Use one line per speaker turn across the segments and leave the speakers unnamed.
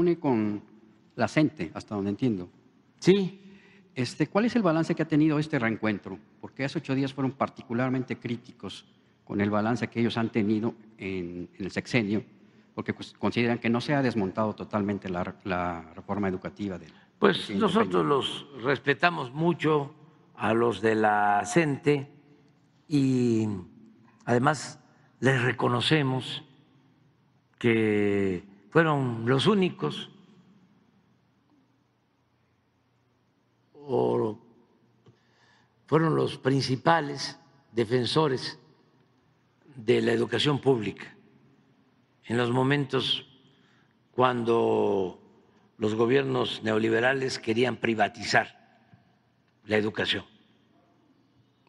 une con la CENTE, hasta donde entiendo. Sí. Este, ¿Cuál es el balance que ha tenido este reencuentro? Porque hace ocho días fueron particularmente críticos con el balance que ellos han tenido en, el sexenio, porque pues, consideran que no se ha desmontado totalmente la, reforma educativa. de. pues nosotros
los respetamos mucho a los de la
CENTE y además
les reconocemos que fueron los únicos o fueron los principales defensores de la educación pública en los momentos cuando los gobiernos neoliberales querían privatizar la educación.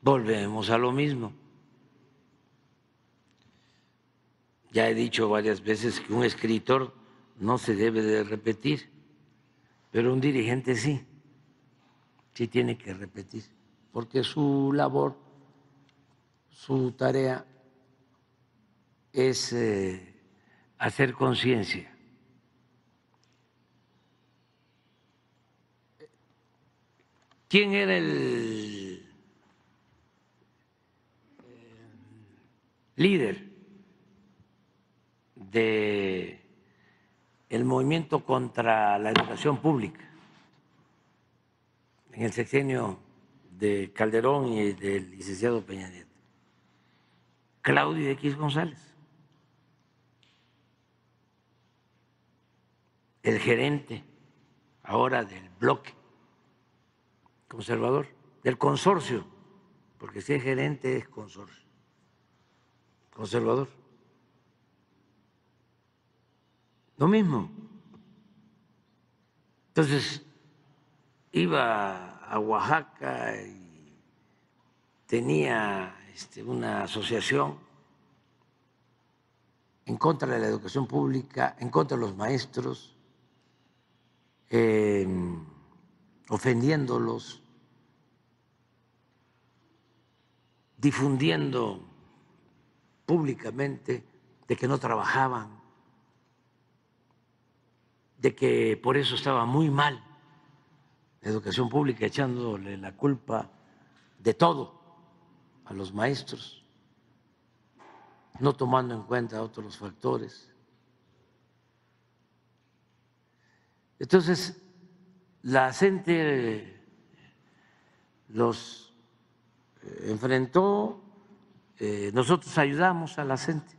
Volvemos a lo mismo. Ya he dicho varias veces que un escritor no se debe de repetir, pero un dirigente sí, sí tiene que repetir, porque su labor, su tarea es eh, hacer conciencia. ¿Quién era el eh, líder de el movimiento contra la educación pública en el sexenio de Calderón y del licenciado Peña Nieto. Claudio X González, el gerente ahora del bloque conservador, del consorcio, porque si es gerente es consorcio, conservador Lo mismo. Entonces, iba a Oaxaca y tenía este, una asociación en contra de la educación pública, en contra de los maestros, em, ofendiéndolos, difundiendo públicamente de que no trabajaban de que por eso estaba muy mal la educación pública, echándole la culpa de todo a los maestros, no tomando en cuenta otros factores. Entonces, la gente los eh, enfrentó, eh, nosotros ayudamos a la gente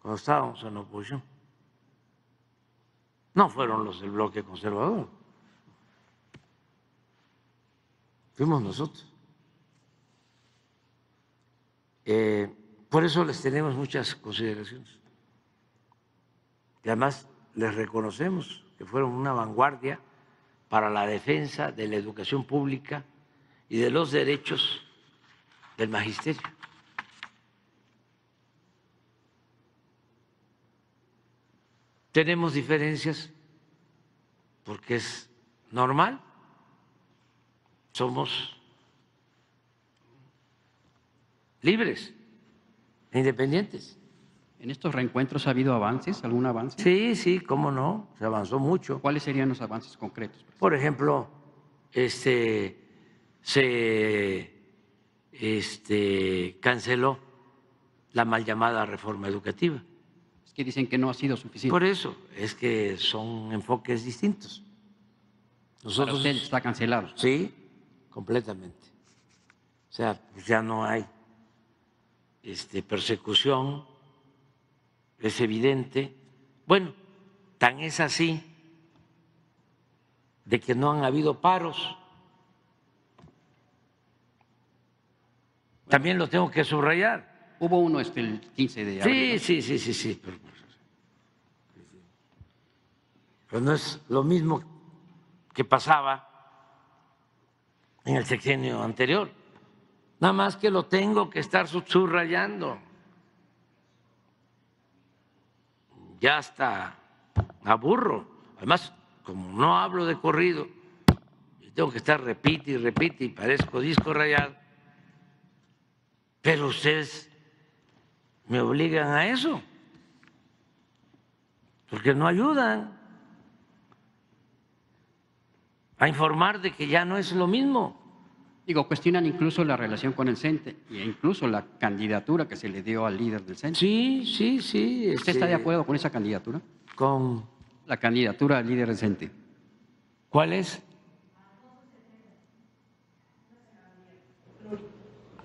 cuando estábamos en la oposición. No fueron los del bloque conservador. Fuimos nosotros. Eh, por eso les tenemos muchas consideraciones. Y además les reconocemos que fueron una vanguardia para la defensa de la educación pública y de los derechos del magisterio. Tenemos diferencias porque es normal.
Somos libres, independientes. ¿En estos reencuentros ha habido avances, algún avance? Sí, sí, cómo no, se avanzó mucho. ¿Cuáles serían los avances concretos? Por ejemplo,
este, se este, canceló la mal llamada reforma educativa que dicen que no ha sido suficiente. Por eso es que son enfoques distintos. Nosotros, Para está cancelado. Sí, completamente. O sea, pues ya no hay este, persecución, es evidente. Bueno, tan es así de que no han habido paros. También lo tengo que subrayar. Hubo uno este, el 15 de abril. Sí, sí, sí, sí, sí. Pues, pero, no es lo mismo que pasaba en el sexenio anterior. Nada más que lo tengo que estar subrayando. Ya está aburro. Además, como no hablo de corrido, tengo que estar repite y repite y parezco disco rayado. Pero ustedes me obligan a eso,
porque no ayudan a informar de que ya no es lo mismo. Digo, cuestionan incluso la relación con el CENTE e incluso la candidatura que se le dio al líder del CENTE. Sí, sí, sí. ¿Usted este, está de acuerdo con esa candidatura? Con. La candidatura al líder del CENTE. ¿Cuál es?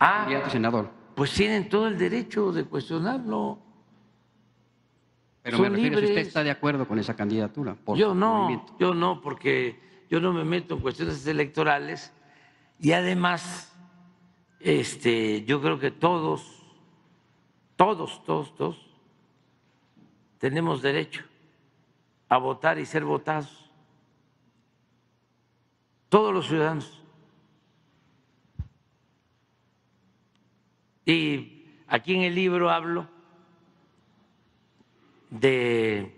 Ah, candidato senador pues tienen todo el derecho de cuestionarlo. Pero me refiero si usted está de acuerdo con esa candidatura. yo no,
yo no, porque yo no me meto en cuestiones electorales y además, este, yo creo que todos, todos, todos, todos, tenemos derecho a votar y ser votados. Todos los ciudadanos. Y aquí en el libro hablo de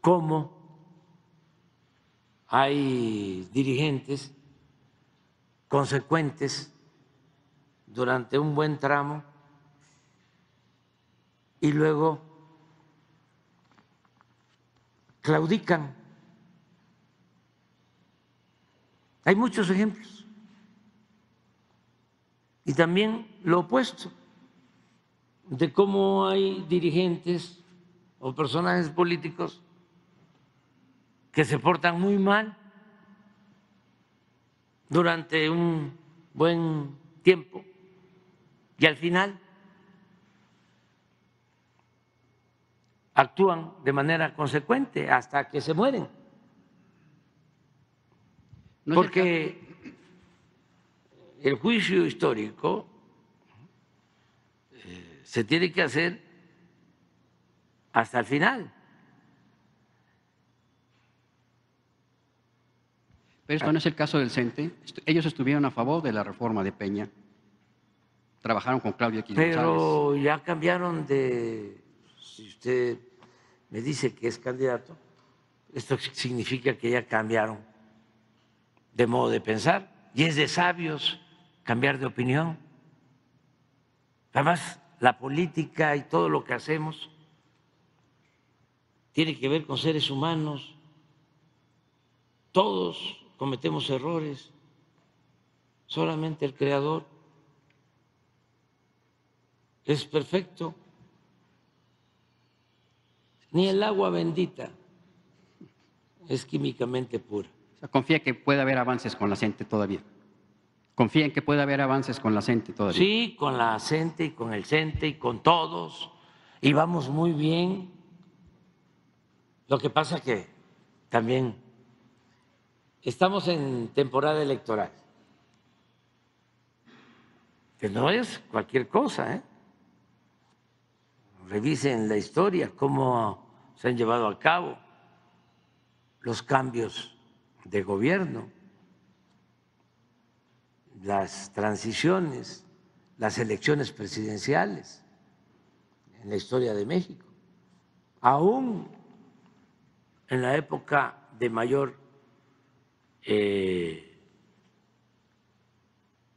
cómo hay dirigentes consecuentes durante un buen tramo y luego claudican. Hay muchos ejemplos y también lo opuesto de cómo hay dirigentes o personajes políticos que se portan muy mal durante un buen tiempo y al final actúan de manera consecuente hasta que se mueren. Porque el juicio histórico eh, se tiene que hacer hasta el
final. Pero esto no es el caso del CENTE. Ellos estuvieron a favor de la reforma de Peña. Trabajaron con Claudio Quintana. Pero
ya cambiaron de. Si usted me dice que es candidato, esto significa que ya cambiaron de modo de pensar y es de sabios cambiar de opinión. Además, la política y todo lo que hacemos tiene que ver con seres humanos. Todos cometemos errores, solamente el Creador es perfecto.
Ni el agua bendita es químicamente pura. confía que puede haber avances con la gente todavía. Confía que puede haber avances con la CENTE todavía. Sí,
con la CENTE y con el CENTE y con todos. Y vamos muy bien. Lo que pasa que también estamos en temporada electoral. Que no es cualquier cosa, ¿eh? Revisen la historia, cómo se han llevado a cabo los cambios de gobierno las transiciones, las elecciones presidenciales en la historia de México, aún en la época de mayor eh,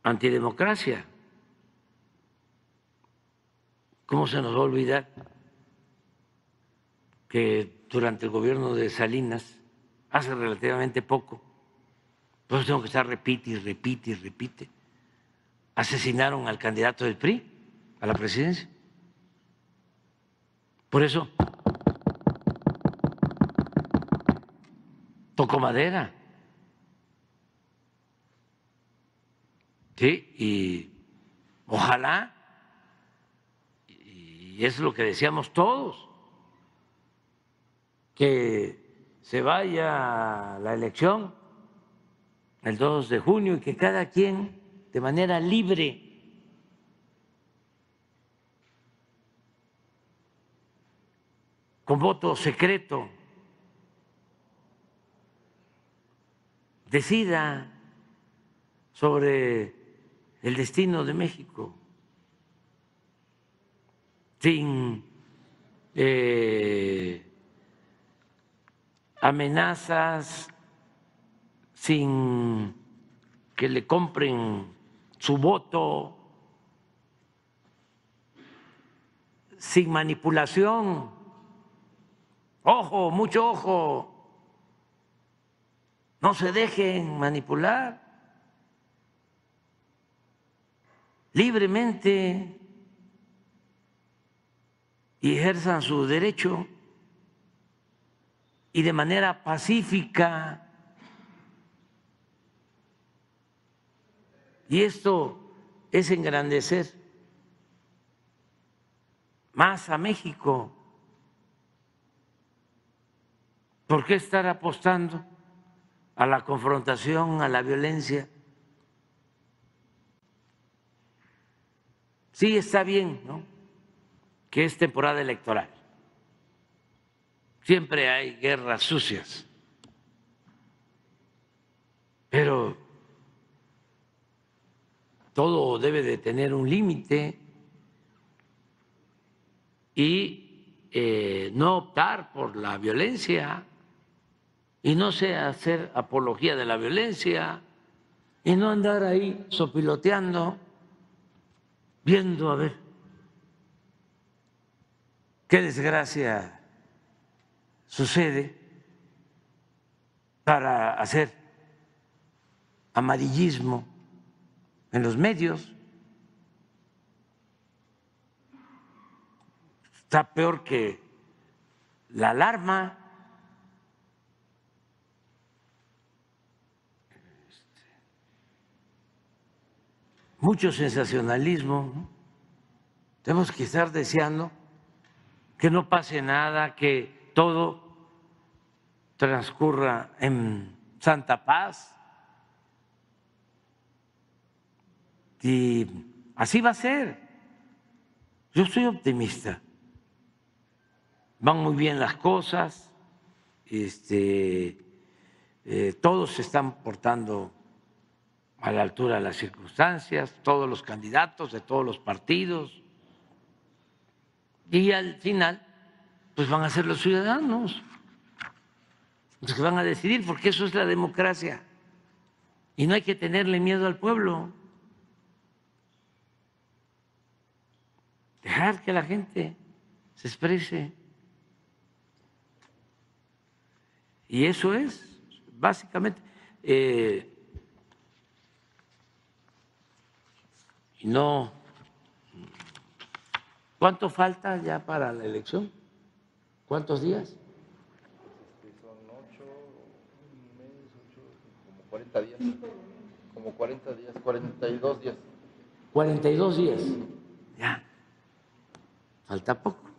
antidemocracia. ¿Cómo se nos va a olvidar que durante el gobierno de Salinas, hace relativamente poco, entonces tengo que estar repite y repite y repite. Asesinaron al candidato del PRI a la presidencia. Por eso toco madera. Sí, y ojalá, y es lo que decíamos todos, que se vaya la elección el 2 de junio y que cada quien de manera libre con voto secreto decida sobre el destino de México sin eh, amenazas sin que le compren su voto, sin manipulación. Ojo, mucho ojo. No se dejen manipular. Libremente y ejerzan su derecho y de manera pacífica Y esto es engrandecer más a México. ¿Por qué estar apostando a la confrontación, a la violencia? Sí, está bien, ¿no? Que es temporada electoral. Siempre hay guerras sucias. Pero todo debe de tener un límite y eh, no optar por la violencia y no hacer apología de la violencia y no andar ahí sopiloteando, viendo a ver qué desgracia sucede para hacer amarillismo en los medios. Está peor que la alarma. Mucho sensacionalismo. Tenemos que estar deseando que no pase nada, que todo transcurra en santa paz. Y así va a ser. Yo soy optimista. Van muy bien las cosas. Este, eh, todos se están portando a la altura de las circunstancias, todos los candidatos de todos los partidos. Y al final, pues van a ser los ciudadanos los que van a decidir, porque eso es la democracia. Y no hay que tenerle miedo al pueblo. Dejar que la gente se exprese. Y eso es, básicamente. Eh, no. ¿Cuánto falta ya para la elección? ¿Cuántos días?
Son ocho, meses, ocho, como 40 días. Como 40 días, 42 días.
42 días. Falta poco.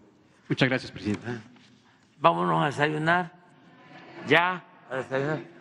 Muchas gracias, presidente. Vámonos a desayunar. Ya, a desayunar.